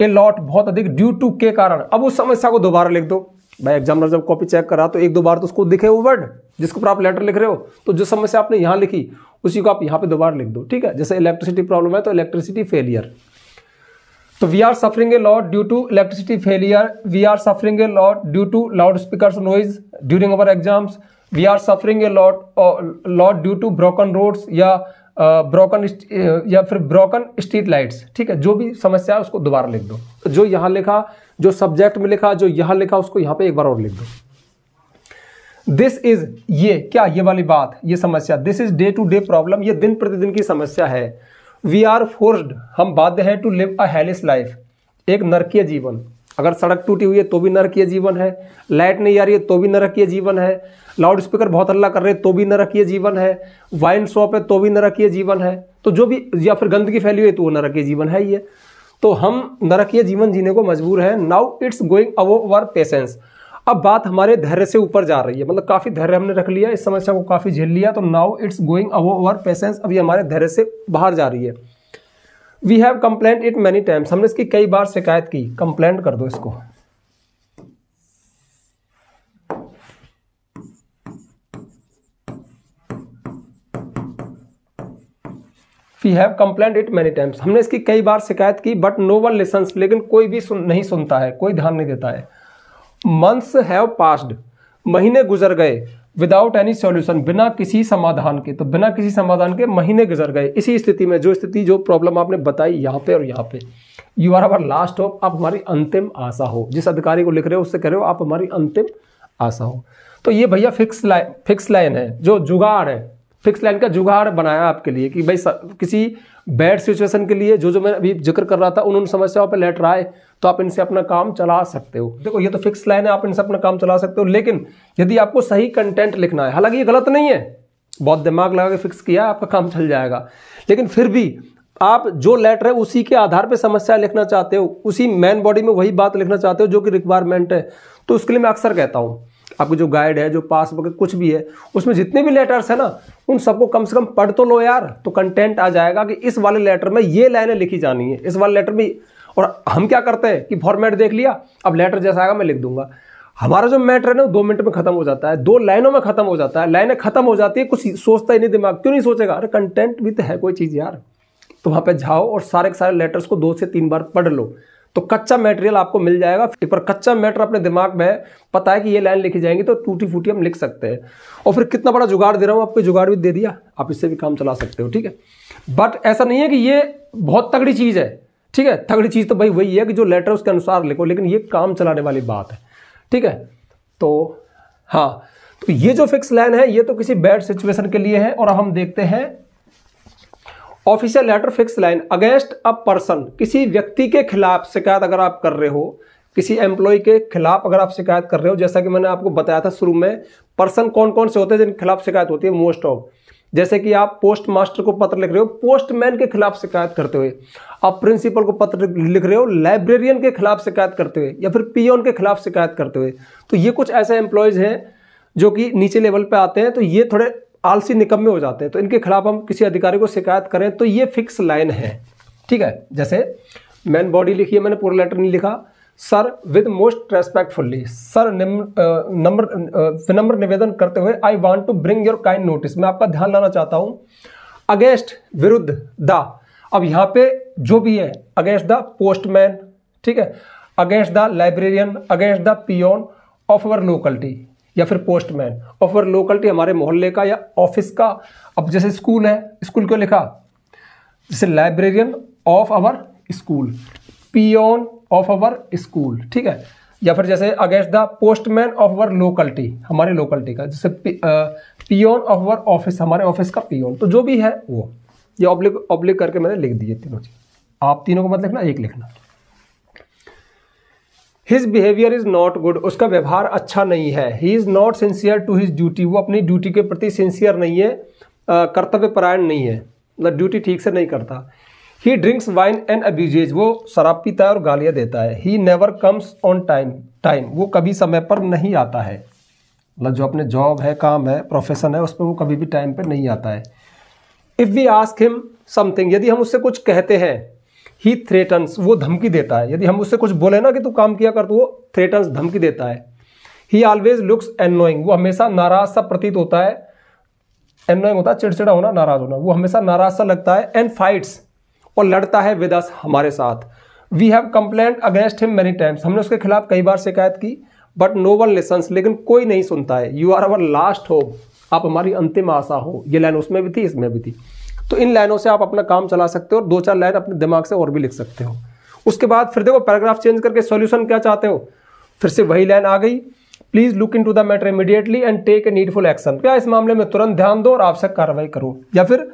ए लॉट बहुत अधिक ड्यू टू के कारण अब उस समस्या को दोबारा लिख दो भाई एग्जामिनर जब कॉपी चेक करा तो एक दो बार तो उसको दिखे वो वर्ड जिसके ऊपर आप लेटर लिख रहे हो तो जो समस्या आपने यहाँ लिखी उसी को आप यहाँ पे दोबारा लिख दो ठीक है जैसे इलेक्ट्रिसिटी प्रॉब्लम है तो इलेक्ट्रिसिटी फेलियर तो we are suffering a lot due to electricity failure we are suffering a lot due to loudspeaker noise during our exams we are suffering a lot lot due to broken roads या broken uh, या फिर broken street lights ठीक है जो भी समस्या है उसको दोबारा लिख दो जो यहाँ लिखा जो सब्जेक्ट में लिखा जो यहाँ लिखा उसको यहाँ पे एक बार और लिख दो दिस इज ये क्या ये वाली बात ये समस्या this is day to day problem ये दिन प्रतिदिन की समस्या है वी आर फोर्स्ड हम बाध्य हैं to live a hellish life एक नरकीय जीवन अगर सड़क टूटी हुई है तो भी नरकीय जीवन है लाइट नहीं आ रही है तो भी नरकीय जीवन है लाउड स्पीकर बहुत हल्ला कर रहे हैं तो भी नरकीय जीवन है वाइन शॉप है तो भी नरकीय जीवन है तो जो भी या फिर गंदगी फैली हुई तो वो नरकीय जीवन है ही है तो हम नरकीय जीवन जीने को मजबूर है नाउ इट्स गोइंग अवो अवर पेशेंस अब बात हमारे धैर्य से ऊपर जा रही है मतलब काफ़ी धैर्य हमने रख लिया इस समस्या को काफ़ी झेल लिया तो now it's going over patience अभी हमारे धैर्य से बाहर जा रही है we have complaint it many times हमने इसकी कई बार शिकायत की कंप्लेंट कर दो इसको we have complaint it many times हमने इसकी कई बार शिकायत की बट नो वन लेसन लेकिन कोई भी सुन नहीं सुनता है कोई ध्यान नहीं देता है मंथ्स हैव पास्ड महीने गुजर गए विदाउट एनी सोल्यूशन बिना किसी समाधान के तो बिना किसी समाधान के महीने गुजर गए इसी स्थिति में जो स्थिति जो प्रॉब्लम आपने बताई यहाँ पे और यहाँ पे you are our last hope आप हमारी अंतिम आशा हो जिस अधिकारी को लिख रहे हो उससे कह रहे हो आप हमारी अंतिम आशा हो तो ये भैया फिक्स लाइन फिक्स लाइन है जो जुगाड़ है फिक्स लाइन का जुगाड़ बनाया आपके लिए कि भाई किसी बैड सिचुएशन के लिए जो जो मैं अभी जिक्र कर रहा था उन उन समस्याओं पर लेटर आए तो आप इनसे अपना काम चला सकते हो देखो ये तो फिक्स लाइन है आप इनसे अपना काम चला सकते हो लेकिन यदि आपको सही कंटेंट लिखना है हालांकि ये गलत नहीं है बहुत दिमाग लगा के फिक्स किया आपका काम चल जाएगा लेकिन फिर भी आप जो लेटर है उसी के आधार पर समस्या लिखना चाहते हो उसी मैन बॉडी में वही बात लिखना चाहते हो जो कि रिक्वायरमेंट है तो उसके लिए मैं अक्सर कहता हूँ आपकी जो गाइड है जो पासबुक है कुछ भी है उसमें जितने भी लेटर्स है ना उन सबको कम से कम पढ़ तो लो यार तो कंटेंट आ जाएगा कि इस वाले लेटर में ये लाइनें लिखी जानी है इस वाले लेटर में और हम क्या करते हैं कि फॉर्मेट देख लिया अब लेटर जैसा आएगा मैं लिख दूंगा हमारा जो मैटर है ना दो मिनट में खत्म हो जाता है दो लाइनों में खत्म हो जाता है लाइनें खत्म हो जाती है कुछ सोचता ही नहीं दिमाग क्यों नहीं सोचेगा अरे कंटेंट भी तो है कोई चीज़ यार तो वहाँ पे जाओ और सारे के सारे लेटर्स को दो से तीन बार पढ़ लो तो कच्चा मटेरियल आपको मिल जाएगा बार कच्चा मैटर अपने दिमाग में पता है कि ये लाइन लिखी जाएंगी तो टूटी फूटी हम लिख सकते हैं और फिर कितना बड़ा जुगाड़ दे रहा हूँ आपको जुगाड़ भी दे दिया आप इससे भी काम चला सकते हो ठीक है बट ऐसा नहीं है कि ये बहुत तगड़ी चीज़ है ठीक है तगड़ी चीज़ तो भाई वही है कि जो लेटर उसके अनुसार लिखो लेकिन ये काम चलाने वाली बात है ठीक है तो हाँ तो ये जो फिक्स लाइन है ये तो किसी बैड सिचुएशन के लिए है और अब हम देखते हैं official letter fix line against a person किसी व्यक्ति के खिलाफ शिकायत अगर आप कर रहे हो किसी एम्प्लॉय के खिलाफ अगर आप शिकायत कर रहे हो जैसा कि मैंने आपको बताया था शुरू में पर्सन कौन कौन से होते हैं जिनके खिलाफ शिकायत होती है मोस्ट ऑफ जैसे कि आप पोस्ट मास्टर को पत्र लिख रहे हो पोस्टमैन के खिलाफ शिकायत करते हुए आप प्रिंसिपल को पत्र लिख रहे हो लाइब्रेरियन के खिलाफ शिकायत करते हुए या फिर पी के खिलाफ शिकायत करते हुए तो ये कुछ ऐसे एम्प्लॉयज़ हैं जो कि नीचे लेवल पे आते हैं तो ये थोड़े आलसी निकम में हो जाते हैं तो इनके खिलाफ हम किसी अधिकारी को शिकायत करें तो ये फिक्स लाइन है ठीक है जैसे मैन बॉडी लिखी है मैंने पूरा लेटर नहीं लिखा sir with most respectfully sir number विनम्र निवेदन करते हुए I want to bring your kind notice मैं आपका ध्यान लाना चाहता हूँ अगेंस्ट विरुद्ध द अब यहाँ पे जो भी है अगेंस्ट द पोस्टमैन ठीक है against the librarian against the peon of our locality या फिर पोस्टमैन और फिर लोकलिटी हमारे मोहल्ले का या ऑफिस का अब जैसे स्कूल है स्कूल क्यों लिखा जैसे librarian of our school on of our school ठीक है या फिर जैसे against the postman of our locality हमारे लोकलिटी का जैसे ऑन ऑफ अवर ऑफिस हमारे ऑफिस का ऑन तो जो भी है वो ये ऑब्लिक ऑब्लिक करके मैंने लिख दिए तीनों चीज़ आप तीनों को मत लिखना एक लिखना his behaviour is not good उसका व्यवहार अच्छा नहीं है he is not sincere to his duty वो अपनी ड्यूटी के प्रति सिंसियर नहीं है कर्तव्य परायण नहीं है मतलब ड्यूटी ठीक से नहीं करता he drinks wine and abuses वो शराब पीता है और गालियाँ देता है he never comes on time time वो कभी समय पर नहीं आता है मतलब जो अपने जॉब है काम है प्रोफेशन है उस पर वो कभी भी टाइम पर नहीं आता है if we ask him something यदि हम उससे कुछ कहते हैं ही थ्रेटन्स वो धमकी देता है यदि हम उससे कुछ बोले ना कि तू काम किया कर तो वो थ्रेटन्स धमकी देता है ही ऑलवेज लुक्स एनोइंग वो हमेशा नाराज सा प्रतीत होता है एनोइंग होता है चिड़चिड़ा होना नाराज होना वो हमेशा नाराज सा लगता है एंड फाइट्स और लड़ता है विद अस हमारे साथ we have complaint against him many times हमने उसके खिलाफ कई बार शिकायत की बट नो वन लेसन लेकिन कोई नहीं सुनता है you are our last hope आप हमारी अंतिम आशा हो ये लाइन उसमें भी थी इसमें भी थी तो इन लाइनों से आप अपना काम चला सकते हो और दो चार लाइन अपने दिमाग से और भी लिख सकते हो उसके बाद फिर देखो पैराग्राफ चेंज करके सॉल्यूशन क्या चाहते हो फिर से वही लाइन आ गई please look into the matter immediately and take a needful action क्या इस मामले में तुरंत ध्यान दो और आवश्यक कार्रवाई करो या फिर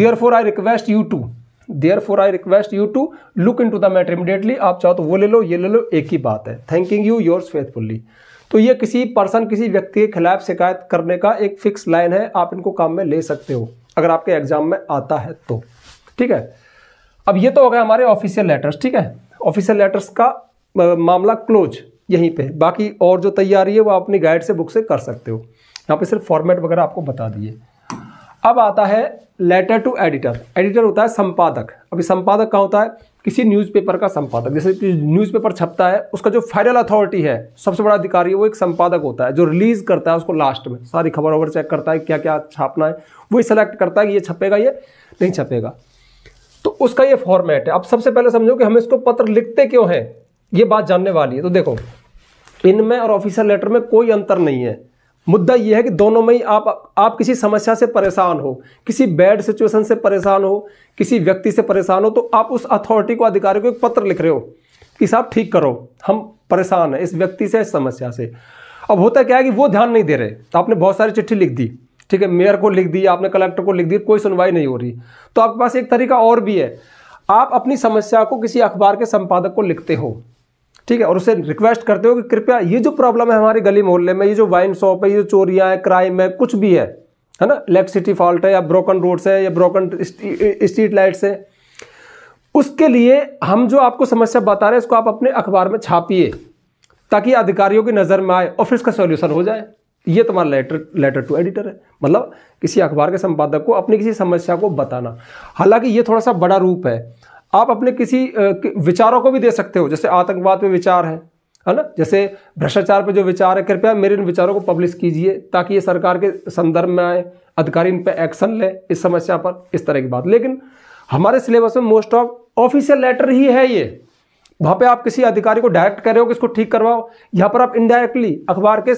therefore I request you to therefore I request you to look into the matter immediately आप चाहो तो वो ले लो ये ले लो एक ही बात है थैंकिंग यू योर्स फेथफुल्ली तो ये किसी पर्सन किसी व्यक्ति के खिलाफ शिकायत करने का एक फिक्स लाइन है आप इनको काम में ले सकते हो अगर आपके एग्जाम में आता है तो ठीक है अब ये तो हो गया हमारे ऑफिशियल लेटर्स ठीक है ऑफिशियल लेटर्स का मामला क्लोज यहीं पे बाकी और जो तैयारी है वो आप अपनी गाइड से बुक से कर सकते हो यहाँ पे सिर्फ फॉर्मेट वगैरह आपको बता दिए अब आता है लेटर टू एडिटर एडिटर होता है संपादक अभी संपादक कहाँ होता है किसी न्यूज़पेपर का संपादक जैसे न्यूज़पेपर छपता है उसका जो फाइनल अथॉरिटी है सबसे बड़ा अधिकारी है वो एक संपादक होता है जो रिलीज़ करता है उसको लास्ट में सारी खबर वबर चेक करता है क्या क्या छापना है वही सेलेक्ट करता है कि ये छपेगा ये नहीं छपेगा तो उसका ये फॉर्मेट है अब सबसे पहले समझो कि हम इसको पत्र लिखते क्यों हैं ये बात जानने वाली है तो देखो इनमें और ऑफिसर लेटर में कोई अंतर नहीं है मुद्दा यह है कि दोनों में ही आप आप किसी समस्या से परेशान हो किसी बैड सिचुएशन से परेशान हो किसी व्यक्ति से परेशान हो तो आप उस अथॉरिटी को अधिकारी को एक पत्र लिख रहे हो कि साहब ठीक करो हम परेशान हैं इस व्यक्ति से इस समस्या से अब होता क्या है कि वो ध्यान नहीं दे रहे तो आपने बहुत सारी चिट्ठी लिख दी ठीक है मेयर को लिख दी आपने कलेक्टर को लिख दी कोई सुनवाई नहीं हो रही तो आपके पास एक तरीका और भी है आप अपनी समस्या को किसी अखबार के संपादक को लिखते हो ठीक है और उसे रिक्वेस्ट करते हो कि कृपया ये जो प्रॉब्लम है हमारे गली मोहल्ले में ये जो वाइन शॉप है ये चोरियाँ क्राइम है कुछ भी है है ना इलेक्ट्रिसिटी फॉल्ट है या ब्रोकन रोड्स है या ब्रोकन स्ट्रीट लाइट्स है उसके लिए हम जो आपको समस्या बता रहे हैं इसको आप अपने अखबार में छापिए ताकि अधिकारियों की नज़र में आए और फिर इसका सोल्यूशन हो जाए ये तुम्हारा लेटर लेटर टू एडिटर है मतलब किसी अखबार के संपादक को अपनी किसी समस्या को बताना हालांकि ये थोड़ा सा बड़ा रूप है आप अपने किसी विचारों को भी दे सकते हो जैसे आतंकवाद पे विचार है है ना जैसे भ्रष्टाचार पे जो विचार है कृपया मेरे इन विचारों को पब्लिश कीजिए ताकि ये सरकार के संदर्भ में आए अधिकारी इन पर एक्शन लें इस समस्या पर इस तरह की बात लेकिन हमारे सिलेबस में मोस्ट ऑफ ऑफिशियल लेटर ही है ये वहाँ पे आप किसी अधिकारी को डायरेक्ट कह रहे हो कि इसको ठीक करवाओ यहाँ पर आप इनडायरेक्टली अखबार के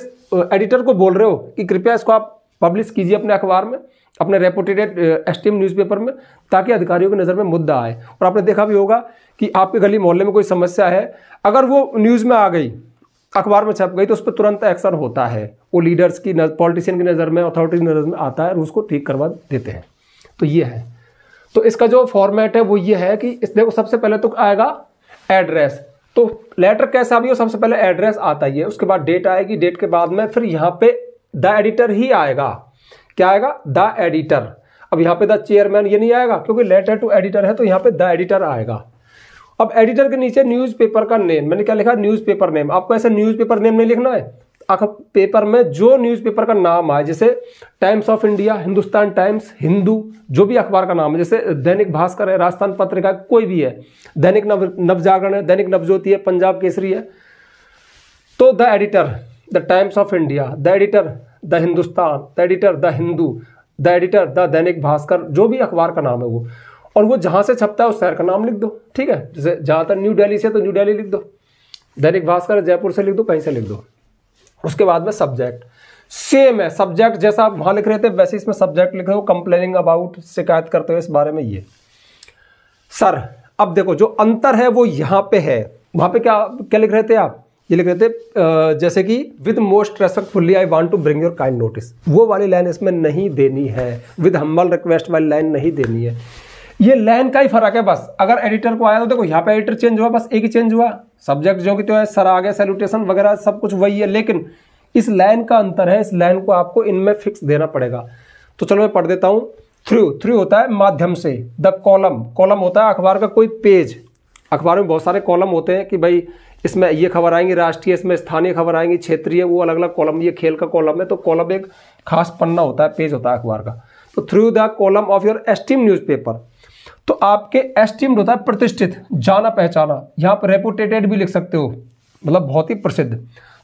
एडिटर को बोल रहे हो कि कृपया इसको आप पब्लिश कीजिए अपने अखबार में अपने रेपुटेटेड एस्टीम न्यूज़पेपर में ताकि अधिकारियों की नज़र में मुद्दा आए और आपने देखा भी होगा कि आपके गली मोहल्ले में कोई समस्या है अगर वो न्यूज़ में आ गई अखबार में छप गई तो उस पर तुरंत एक्शन होता है वो लीडर्स की पॉलिटिशियन की नज़र में अथॉरिटी की नज़र में आता है और उसको ठीक करवा देते हैं तो ये है तो इसका जो फॉर्मेट है वो ये है कि इस देखो सबसे पहले तो आएगा एड्रेस तो लेटर कैसा भी हो सबसे पहले एड्रेस आता ही है उसके बाद डेट आएगी डेट के बाद में फिर यहाँ पे द एडिटर ही आएगा क्या आएगा द एडिटर अब यहां पे द चेयरमैन ये नहीं आएगा क्योंकि लेटर टू एडिटर है तो यहां पे द एडिटर आएगा अब एडिटर के नीचे न्यूज़पेपर का नेम मैंने क्या लिखा न्यूज़पेपर नेम आपको न्यूज न्यूज़पेपर नेम नहीं लिखना है पेपर में जो न्यूज़पेपर का नाम आए जैसे Times of India Hindustan Times Hindu जो भी अखबार का नाम है जैसे दैनिक भास्कर है राजस्थान पत्रिका कोई भी है दैनिक नव नवजागरण है दैनिक नवज्योति है पंजाब केसरी है तो the editor the Times of India the editor the Hindustan the editor the Hindu the editor the Dainik Bhaskar जो भी अखबार का नाम है वो और वो जहाँ से छपता है उस शहर का नाम लिख दो ठीक है जैसे ज़्यादातर न्यू दिल्ली से तो न्यू दिल्ली लिख दो दैनिक भास्कर जयपुर से लिख दो कहीं से लिख दो उसके बाद में सब्जेक्ट सेम है सब्जेक्ट जैसा आप वहाँ लिख रहे थे वैसे इसमें सब्जेक्ट लिख रहे हो कंप्लेनिंग अबाउट शिकायत करते हो इस बारे में ये सर अब देखो जो अंतर है वो यहाँ पे है वहाँ पे क्या क्या लिख रहे थे आप ये लिख रहे थे जैसे कि with most respectfully I want to bring your kind notice वो वाली लाइन इसमें नहीं देनी है विद हम्बल रिक्वेस्ट वाली लाइन नहीं देनी है ये लाइन का ही फर्क है बस अगर एडिटर को आया तो देखो यहाँ पे एडिटर चेंज हुआ बस एक ही चेंज हुआ सब्जेक्ट जो कि तो है सर आगे सैल्यूटेशन वगैरह सब कुछ वही है लेकिन इस लाइन का अंतर है इस लाइन को आपको इनमें फिक्स देना पड़ेगा तो चलो मैं पढ़ देता हूँ थ्रू थ्रू होता है माध्यम से द कॉलम कॉलम होता है अखबार का कोई पेज अखबार में बहुत सारे कॉलम होते हैं कि भाई इसमें ये खबर आएंगी राष्ट्रीय इसमें स्थानीय खबर आएंगी क्षेत्रीय वो अलग अलग कॉलम ये खेल का कॉलम है तो कॉलम एक खास पन्ना होता है पेज होता है अखबार का तो through the column of your esteem newspaper तो आपके एस्टीम होता है प्रतिष्ठित जाना पहचाना यहाँ पर रेपुटेटेड भी लिख सकते हो मतलब बहुत ही प्रसिद्ध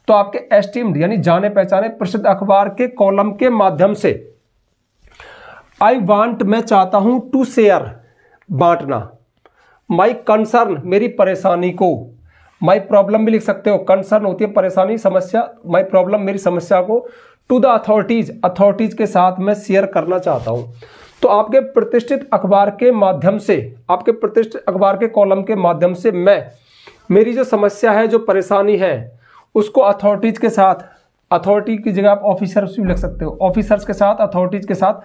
तो आपके एस्टीम यानी जाने पहचाने प्रसिद्ध अखबार के कॉलम के माध्यम से आई वांट मैं चाहता हूं टू शेयर बांटना माई कंसर्न मेरी परेशानी को माई प्रॉब्लम भी लिख सकते हो कंसर्न होती है परेशानी समस्या माई प्रॉब्लम मेरी समस्या को टू द अथॉरिटीज अथॉरिटीज के साथ मैं शेयर करना चाहता हूँ तो आपके प्रतिष्ठित अखबार के माध्यम से आपके प्रतिष्ठित अखबार के कॉलम के माध्यम से मैं मेरी जो समस्या है जो परेशानी है उसको अथॉरिटीज के साथ अथॉरिटी की जगह आप ऑफिसर्स भी लिख सकते हो ऑफिसर्स के साथ अथॉरिटीज के साथ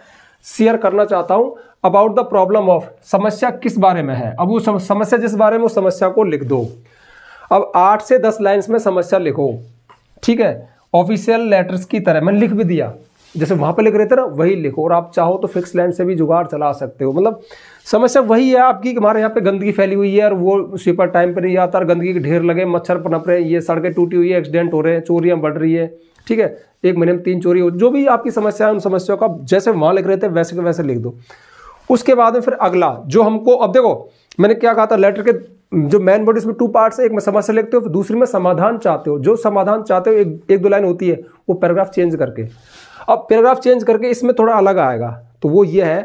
शेयर करना चाहता हूँ अबाउट द प्रॉब्लम ऑफ समस्या किस बारे में है अब वो समस्या जिस बारे में उस समस्या को लिख दो अब आठ से दस लाइन्स में समस्या लिखो ठीक है ऑफिशियल लेटर्स की तरह मैंने लिख भी दिया जैसे वहाँ पे लिख रहे थे ना वही लिखो और आप चाहो तो फिक्स लाइन से भी जुगाड़ चला सकते हो मतलब समस्या वही है आपकी हमारे यहाँ पे गंदगी फैली हुई है और वो स्वीपर टाइम पे नहीं आता और गंदगी के ढेर लगे मच्छर पनप रहे हैं ये सड़कें टूटी हुई है एक्सीडेंट हो रहे हैं चोरियाँ बढ़ रही है ठीक है एक महीने में तीन चोरी हो जो भी आपकी समस्या है उन समस्याओं का जैसे वहाँ लिख रहे थे वैसे के वैसे लिख दो उसके बाद में फिर अगला जो हमको अब देखो मैंने क्या कहा था लेटर के जो मैन बॉडी उसमें टू पार्ट्स है एक में समस्या लिखते हो दूसरी में समाधान चाहते हो जो समाधान चाहते हो एक एक दो लाइन होती है वो पैराग्राफ चेंज करके अब पैराग्राफ चेंज करके इसमें थोड़ा अलग आएगा तो वो ये है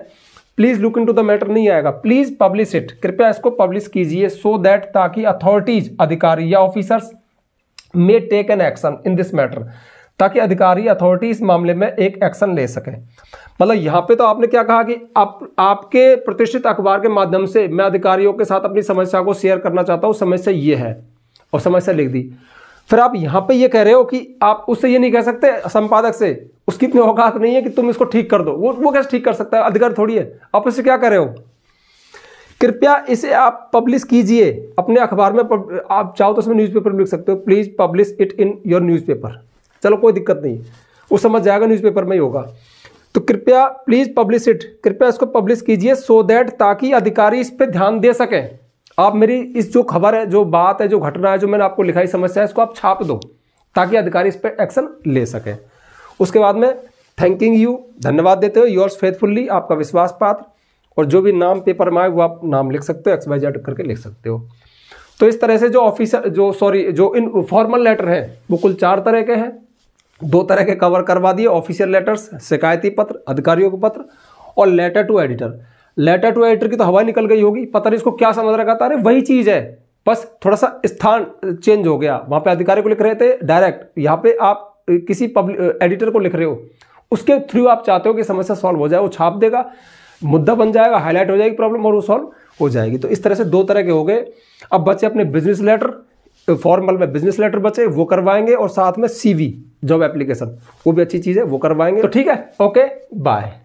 please look into the matter नहीं आएगा प्लीज़ पब्लिश इट कृपया इसको पब्लिश कीजिए सो दैट ताकि अथॉरिटीज अधिकारी या officers may take an action in this matter ताकि अधिकारी अथॉरिटी इस मामले में एक एक्शन ले सके मतलब यहाँ पे तो आपने क्या कहा कि आप आपके प्रतिष्ठित अखबार के माध्यम से मैं अधिकारियों के साथ अपनी समस्या को शेयर करना चाहता हूँ समस्या ये है और समस्या लिख दी फिर आप यहाँ पे ये कह रहे हो कि आप उससे ये नहीं कह सकते संपादक से उसकी इतनी औकात नहीं है कि तुम इसको ठीक कर दो वो वो कैसे ठीक कर सकता है अधिकार थोड़ी है आप उससे क्या कह रहे हो कृपया इसे आप पब्लिश कीजिए अपने अखबार में आप चाहो तो उसमें न्यूज़पेपर लिख सकते हो please publish it in your newspaper चलो कोई दिक्कत नहीं वो समझ जाएगा न्यूज़पेपर में ही होगा तो कृपया प्लीज़ पब्लिश इट कृपया इसको पब्लिश कीजिए सो दैट ताकि अधिकारी इस पर ध्यान दे सकें आप मेरी इस जो खबर है जो बात है जो घटना है जो मैंने आपको लिखाई समस्या है इसको आप छाप दो ताकि अधिकारी इस पर एक्शन ले सकें उसके बाद में थैंकिंग यू धन्यवाद देते हो योर्स फेथफुल्ली आपका विश्वास पात्र और जो भी नाम पेपर में आए वो आप नाम लिख सकते हो एक्स वाई जेड करके लिख सकते हो तो इस तरह से जो ऑफिसर जो सॉरी जो इन फॉर्मल लेटर हैं वो कुल चार तरह के हैं दो तरह के कवर करवा दिए ऑफिशियल लेटर्स शिकायती पत्र अधिकारियों के पत्र और letter to editor letter to editor की तो हवा निकल गई होगी पता नहीं इसको क्या समझ रखा था अरे वही चीज़ है बस थोड़ा सा स्थान चेंज हो गया वहाँ पे अधिकारी को लिख रहे थे डायरेक्ट यहाँ पे आप किसी पब्लिक एडिटर को लिख रहे हो उसके थ्रू आप चाहते हो कि समस्या सॉल्व हो जाए वो छाप देगा मुद्दा बन जाएगा हाईलाइट हो जाएगी प्रॉब्लम और वो सॉल्व हो जाएगी तो इस तरह से दो तरह के हो गए अब बचे अपने बिजनेस लेटर फॉर्मल में बिजनेस लेटर बचे वो करवाएंगे और साथ में सीवी जॉब एप्लीकेशन वो भी अच्छी चीज़ है वो करवाएंगे तो ठीक है ओके बाय